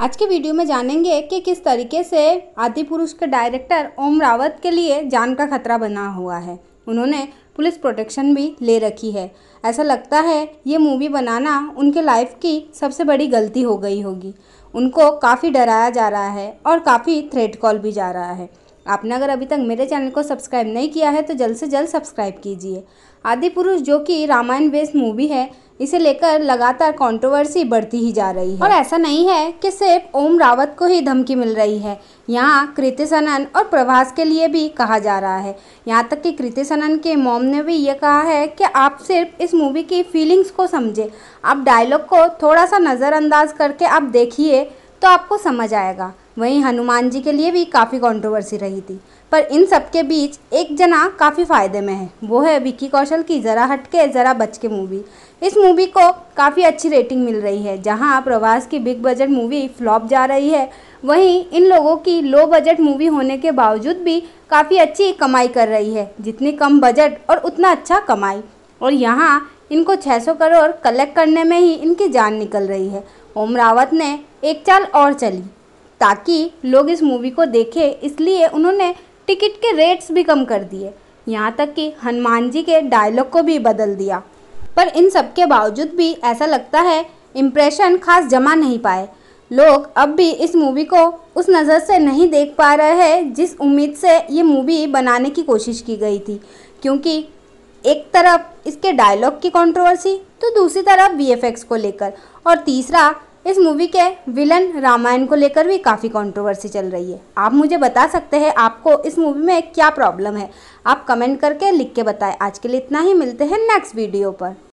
आज के वीडियो में जानेंगे कि किस तरीके से आदि पुरुष के डायरेक्टर ओम रावत के लिए जान का खतरा बना हुआ है उन्होंने पुलिस प्रोटेक्शन भी ले रखी है ऐसा लगता है ये मूवी बनाना उनके लाइफ की सबसे बड़ी गलती हो गई होगी उनको काफ़ी डराया जा रहा है और काफ़ी थ्रेट कॉल भी जा रहा है आपने अगर अभी तक मेरे चैनल को सब्सक्राइब नहीं किया है तो जल्द से जल्द सब्सक्राइब कीजिए आदि पुरुष जो कि रामायण बेस्ड मूवी है इसे लेकर लगातार कंट्रोवर्सी बढ़ती ही जा रही है और ऐसा नहीं है कि सिर्फ ओम रावत को ही धमकी मिल रही है यहाँ कृति सनन और प्रभास के लिए भी कहा जा रहा है यहाँ तक कि कृति सनन के मॉम ने भी ये कहा है कि आप सिर्फ इस मूवी की फीलिंग्स को समझें आप डायलॉग को थोड़ा सा नज़रअंदाज करके आप देखिए तो आपको समझ आएगा वहीं हनुमान जी के लिए भी काफ़ी कंट्रोवर्सी रही थी पर इन सब के बीच एक जना काफ़ी फ़ायदे में है वो है विक्की कौशल की ज़रा हटके ज़रा बच के मूवी इस मूवी को काफ़ी अच्छी रेटिंग मिल रही है जहां प्रवास की बिग बजट मूवी फ्लॉप जा रही है वहीं इन लोगों की लो बजट मूवी होने के बावजूद भी काफ़ी अच्छी कमाई कर रही है जितनी कम बजट और उतना अच्छा कमाई और यहाँ इनको छः करोड़ कलेक्ट करने में ही इनकी जान निकल रही है ओम रावत ने एक चाल और चली ताकि लोग इस मूवी को देखें इसलिए उन्होंने टिकट के रेट्स भी कम कर दिए यहाँ तक कि हनुमान जी के डायलॉग को भी बदल दिया पर इन सब के बावजूद भी ऐसा लगता है इम्प्रेशन खास जमा नहीं पाए लोग अब भी इस मूवी को उस नज़र से नहीं देख पा रहे हैं जिस उम्मीद से ये मूवी बनाने की कोशिश की गई थी क्योंकि एक तरफ इसके डायलॉग की कंट्रोवर्सी तो दूसरी तरफ वीएफएक्स को लेकर और तीसरा इस मूवी के विलन रामायण को लेकर भी काफ़ी कंट्रोवर्सी चल रही है आप मुझे बता सकते हैं आपको इस मूवी में क्या प्रॉब्लम है आप कमेंट करके लिख के बताएं आज के लिए इतना ही मिलते हैं नेक्स्ट वीडियो पर